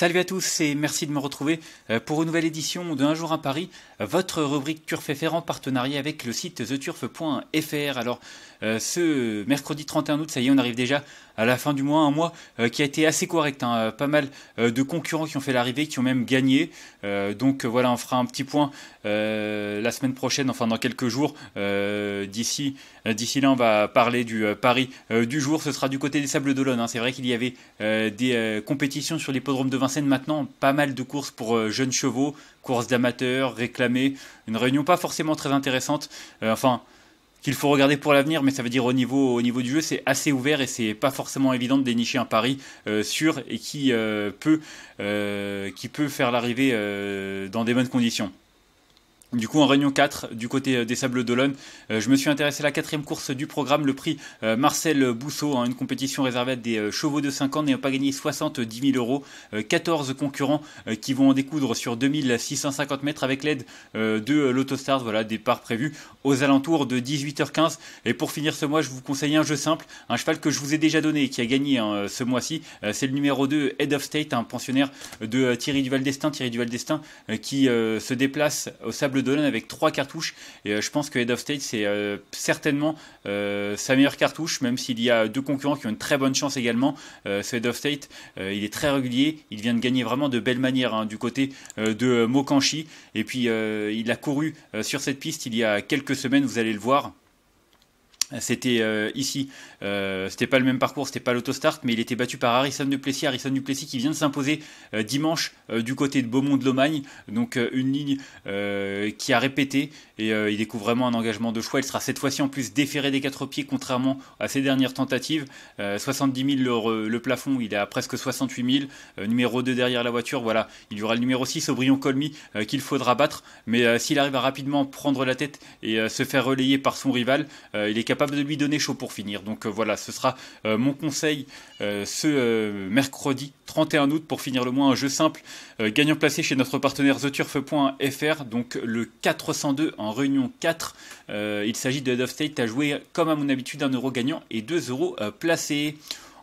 Salut à tous et merci de me retrouver euh, pour une nouvelle édition de Un jour à Paris, votre rubrique Turf FR en partenariat avec le site theturf.fr. Alors euh, ce mercredi 31 août, ça y est, on arrive déjà à la fin du mois, un mois euh, qui a été assez correct, hein. pas mal de concurrents qui ont fait l'arrivée, qui ont même gagné. donc voilà, on fera un petit point la semaine prochaine, enfin dans quelques jours. D'ici d'ici là, on va parler du Paris du jour. Ce sera du côté des Sables d'Olonne. Hein. C'est vrai qu'il y avait des compétitions sur l'hippodrome de Vincennes scène maintenant pas mal de courses pour euh, jeunes chevaux, courses d'amateurs, réclamées, une réunion pas forcément très intéressante, euh, enfin qu'il faut regarder pour l'avenir, mais ça veut dire au niveau, au niveau du jeu, c'est assez ouvert et c'est pas forcément évident de dénicher un pari euh, sûr et qui, peut, qui peut faire l'arrivée dans des bonnes conditions. Du coup, en réunion 4, du côté euh, des Sables d'Olonne, euh, je me suis intéressé à la quatrième course du programme, le prix euh, Marcel Bousseau, hein, une compétition réservée à des chevaux de 5 ans n'ayant pas gagné 70 000 euros. 14 concurrents qui vont en découdre sur 2650 mètres avec l'aide de l'Autostars. Voilà, départ prévu aux alentours de 18h15. Et pour finir ce mois, je vous conseille un jeu simple, un cheval que je vous ai déjà donné et qui a gagné hein, ce mois-ci. C'est le numéro 2, Head of State, un pensionnaire de Thierry Duval-Destin. Thierry Duval-Destin qui se déplace au Sable donne avec trois cartouches. Et euh, je pense que Head of State, c'est euh, certainement euh, sa meilleure cartouche, même s'il y a deux concurrents qui ont une très bonne chance également. ce Head of State, il est très régulier. Il vient de gagner vraiment de belles manières hein, du côté de Mokanshi. Et puis, il a couru sur cette piste il y a quelques semaines, vous allez le voir. C'était euh, ici, euh, c'était pas le même parcours, c'était pas l'autostart, mais il était battu par Harrison Duplessis. Harrison Duplessis qui vient de s'imposer euh, dimanche du côté de Beaumont de Lomagne, donc une ligne qui a répété et il découvre vraiment un engagement de choix. Il sera cette fois-ci en plus déféré des quatre pieds, contrairement à ses dernières tentatives. 70 000 le, plafond, il est à presque 68 000. numéro 2 derrière la voiture, voilà, il y aura le numéro 6, Aubryon Colmy, qu'il faudra battre, mais s'il arrive à rapidement prendre la tête et se faire relayer par son rival, il est capable de lui donner chaud pour finir. Donc euh, voilà, ce sera euh, mon conseil euh, ce mercredi 31 août pour finir le mois un jeu simple gagnant placé chez notre partenaire theturf.fr, donc le 402 en réunion 4. il s'agit de Head of State à jouer comme à mon habitude 1 euro gagnant et 2 euros placés.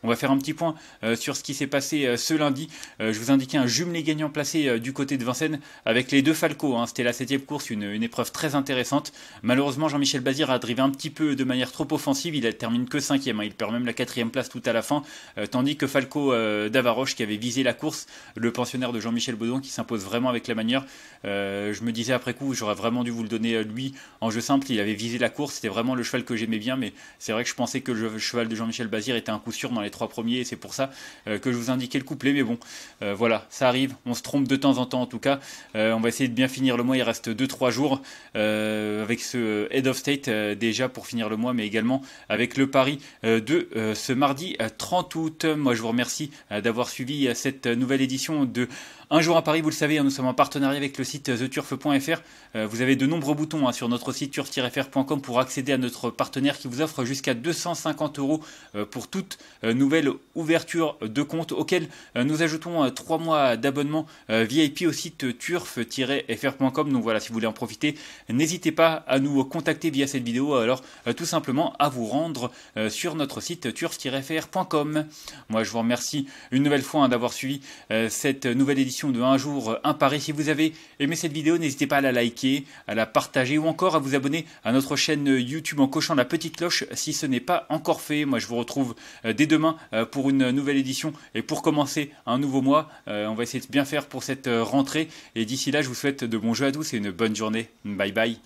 On va faire un petit point euh, sur ce qui s'est passé euh, ce lundi. Euh, je vous indiquais un jumelé gagnant placé du côté de Vincennes avec les deux Falco. Hein. C'était la septième course, une, épreuve très intéressante. Malheureusement, Jean-Michel Bazir a drivé un petit peu de manière trop offensive. Il ne termine que cinquième. Hein. Il perd même la quatrième place tout à la fin. tandis que Falco Davaroche, qui avait visé la course, le pensionnaire de Jean-Michel Baudon, qui s'impose vraiment avec la manière. je me disais après coup, j'aurais vraiment dû vous le donner lui en jeu simple. Il avait visé la course. C'était vraiment le cheval que j'aimais bien. Mais c'est vrai que je pensais que le cheval de Jean-Michel Bazir était un coup sûr dans trois premiers, c'est pour ça euh, que je vous indiquais le couplet. Mais bon, euh, voilà, ça arrive, on se trompe de temps en temps en tout cas. Euh, on va essayer de bien finir le mois, il reste 2-3 jours avec ce Head of State déjà pour finir le mois, mais également avec le pari de ce mardi 30 août. Moi, je vous remercie d'avoir suivi cette nouvelle édition de un jour à Paris, vous le savez, hein, nous sommes en partenariat avec le site theturf.fr. Vous avez de nombreux boutons hein, sur notre site turf-fr.com pour accéder à notre partenaire qui vous offre jusqu'à 250 euros pour toutes nouvelle ouverture de compte auquel euh, nous ajoutons 3 euh, mois d'abonnement euh, VIP au site turf-fr.com. Donc voilà, si vous voulez en profiter, n'hésitez pas à nous contacter via cette vidéo. Alors tout simplement à vous rendre sur notre site turf-fr.com. Moi je vous remercie une nouvelle fois hein, d'avoir suivi cette nouvelle édition de Un jour, un pari. Si vous avez aimé cette vidéo, n'hésitez pas à la liker, à la partager ou encore à vous abonner à notre chaîne YouTube en cochant la petite cloche si ce n'est pas encore fait. Moi je vous retrouve dès demain euh, pour une nouvelle édition et pour commencer un nouveau mois. Euh, on va essayer de bien faire pour cette euh, rentrée. Et d'ici là, je vous souhaite de bons jeux à tous et une bonne journée. Bye bye.